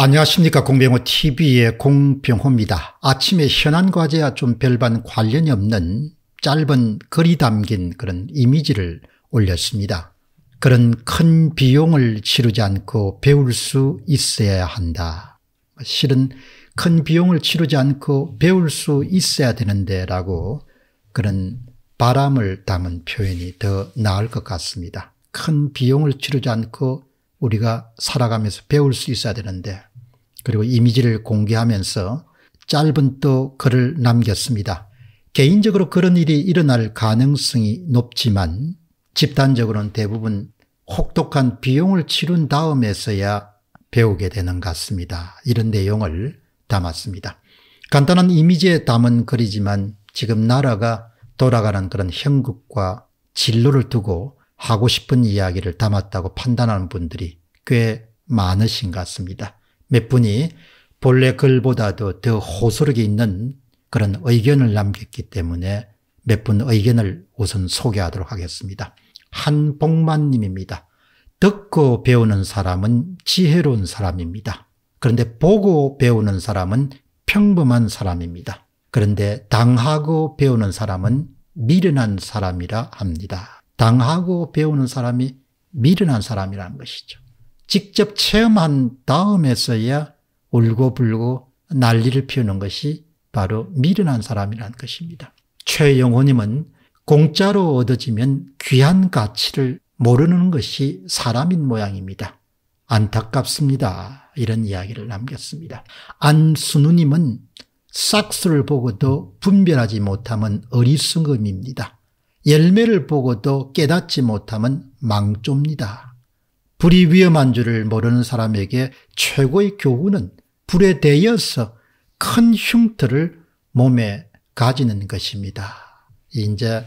안녕하십니까 공병호 tv의 공병호입니다. 아침에 현안 과제와 좀 별반 관련이 없는 짧은 글이 담긴 그런 이미지를 올렸습니다. 그런 큰 비용을 치르지 않고 배울 수 있어야 한다. 실은 큰 비용을 치르지 않고 배울 수 있어야 되는데 라고 그런 바람을 담은 표현이 더 나을 것 같습니다. 큰 비용을 치르지 않고 우리가 살아가면서 배울 수 있어야 되는데 그리고 이미지를 공개하면서 짧은 또 글을 남겼습니다. 개인적으로 그런 일이 일어날 가능성이 높지만 집단적으로는 대부분 혹독한 비용을 치른 다음에서야 배우게 되는 것 같습니다. 이런 내용을 담았습니다. 간단한 이미지에 담은 글이지만 지금 나라가 돌아가는 그런 형국과 진로를 두고 하고 싶은 이야기를 담았다고 판단하는 분들이 꽤 많으신 것 같습니다. 몇 분이 본래 글보다도 더 호소력이 있는 그런 의견을 남겼기 때문에 몇 분 의견을 우선 소개하도록 하겠습니다. 한복만님입니다. 듣고 배우는 사람은 지혜로운 사람입니다. 그런데 보고 배우는 사람은 평범한 사람입니다. 그런데 당하고 배우는 사람은 미련한 사람이라 합니다. 당하고 배우는 사람이 미련한 사람이라는 것이죠. 직접 체험한 다음에서야 울고 불고 난리를 피우는 것이 바로 미련한 사람이라는 것입니다. 최영호님은 공짜로 얻어지면 귀한 가치를 모르는 것이 사람인 모양입니다. 안타깝습니다. 이런 이야기를 남겼습니다. 안순우님은 싹수를 보고도 분별하지 못함은 어리숙금입니다 열매를 보고도 깨닫지 못하면 망조입니다. 불이 위험한 줄을 모르는 사람에게 최고의 교훈은 불에 대여서 큰 흉터를 몸에 가지는 것입니다. 이제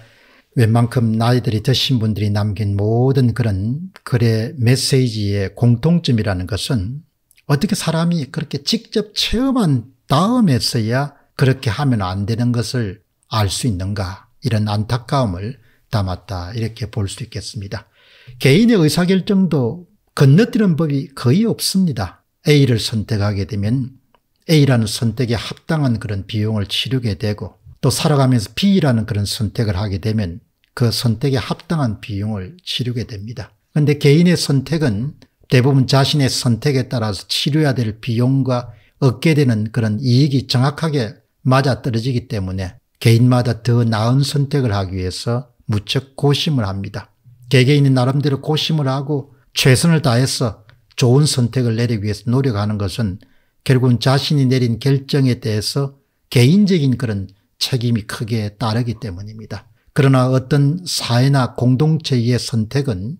웬만큼 나이들이 드신 분들이 남긴 모든 그런 글의 메시지의 공통점이라는 것은 어떻게 사람이 그렇게 직접 체험한 다음에서야 그렇게 하면 안 되는 것을 알 수 있는가 이런 안타까움을 담았다 이렇게 볼 수 있겠습니다. 개인의 의사결정도 건너뛰는 법이 거의 없습니다. A를 선택하게 되면 A라는 선택에 합당한 그런 비용을 치르게 되고 또 살아가면서 B라는 그런 선택을 하게 되면 그 선택에 합당한 비용을 치르게 됩니다. 그런데 개인의 선택은 대부분 자신의 선택에 따라서 치료해야 될 비용과 얻게 되는 그런 이익이 정확하게 맞아떨어지기 때문에 개인마다 더 나은 선택을 하기 위해서 무척 고심을 합니다. 개개인이 나름대로 고심을 하고 최선을 다해서 좋은 선택을 내리기 위해서 노력하는 것은 결국은 자신이 내린 결정에 대해서 개인적인 그런 책임이 크게 따르기 때문입니다. 그러나 어떤 사회나 공동체의 선택은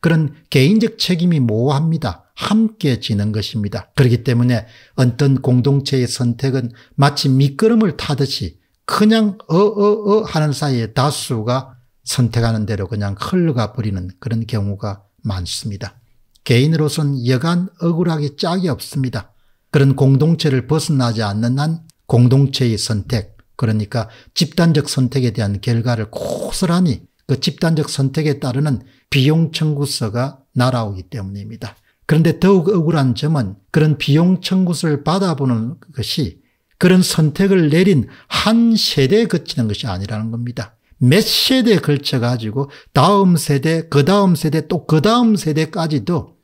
그런 개인적 책임이 모호합니다. 함께 지는 것입니다. 그렇기 때문에 어떤 공동체의 선택은 마치 미끄럼을 타듯이 그냥 어어어 어, 어 하는 사이에 다수가 선택하는 대로 그냥 흘러가 버리는 그런 경우가 많습니다. 개인으로선 여간 억울하기 짝이 없습니다. 그런 공동체를 벗어나지 않는 한 공동체의 선택, 그러니까 집단적 선택에 대한 결과를 고스란히 그 집단적 선택에 따르는 비용 청구서가 날아오기 때문입니다. 그런데 더욱 억울한 점은 그런 비용 청구서를 받아보는 것이 그런 선택을 내린 한 세대에 그치는 것이 아니라는 겁니다. 몇 세대에 걸쳐 가지고 다음 세대, 그 다음 세대, 또 그 다음 세대까지도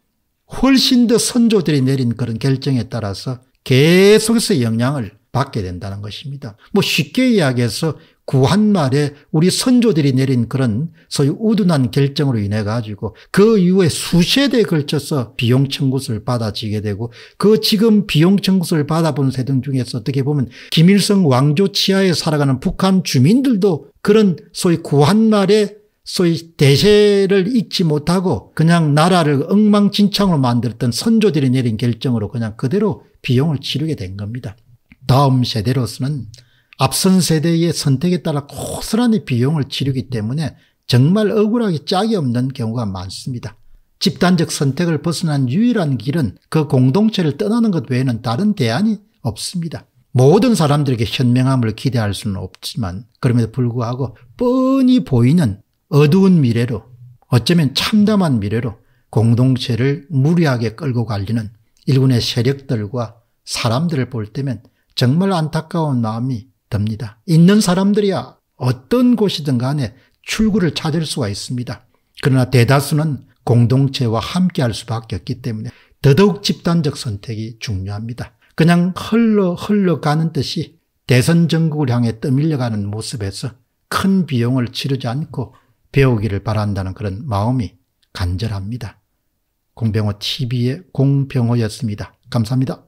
훨씬 더 선조들이 내린 그런 결정에 따라서 계속해서 영향을 받게 된다는 것입니다. 뭐 쉽게 이야기해서 구한말에 우리 선조들이 내린 그런 소위 우둔한 결정으로 인해 가지고 그 이후에 수세대에 걸쳐서 비용 청구서를 받아지게 되고 그 지금 비용 청구서를 받아본 세등 중에서 어떻게 보면 김일성 왕조 치하에 살아가는 북한 주민들도 그런 소위 구한말에 소위 대세를 잊지 못하고 그냥 나라를 엉망진창으로 만들었던 선조들이 내린 결정으로 그냥 그대로 비용을 치르게 된 겁니다. 다음 세대로서는 앞선 세대의 선택에 따라 고스란히 비용을 치르기 때문에 정말 억울하기 짝이 없는 경우가 많습니다. 집단적 선택을 벗어난 유일한 길은 그 공동체를 떠나는 것 외에는 다른 대안이 없습니다. 모든 사람들에게 현명함을 기대할 수는 없지만 그럼에도 불구하고 뻔히 보이는 어두운 미래로 어쩌면 참담한 미래로 공동체를 무리하게 끌고 갈리는 일군의 세력들과 사람들을 볼 때면 정말 안타까운 마음이 듭니다. 있는 사람들이야 어떤 곳이든 간에 출구를 찾을 수가 있습니다. 그러나 대다수는 공동체와 함께 할 수밖에 없기 때문에 더더욱 집단적 선택이 중요합니다. 그냥 흘러 흘러가는 듯이 대선 정국을 향해 떠밀려가는 모습에서 큰 비용을 치르지 않고 배우기를 바란다는 그런 마음이 간절합니다. 공병호 TV의 공병호였습니다. 감사합니다.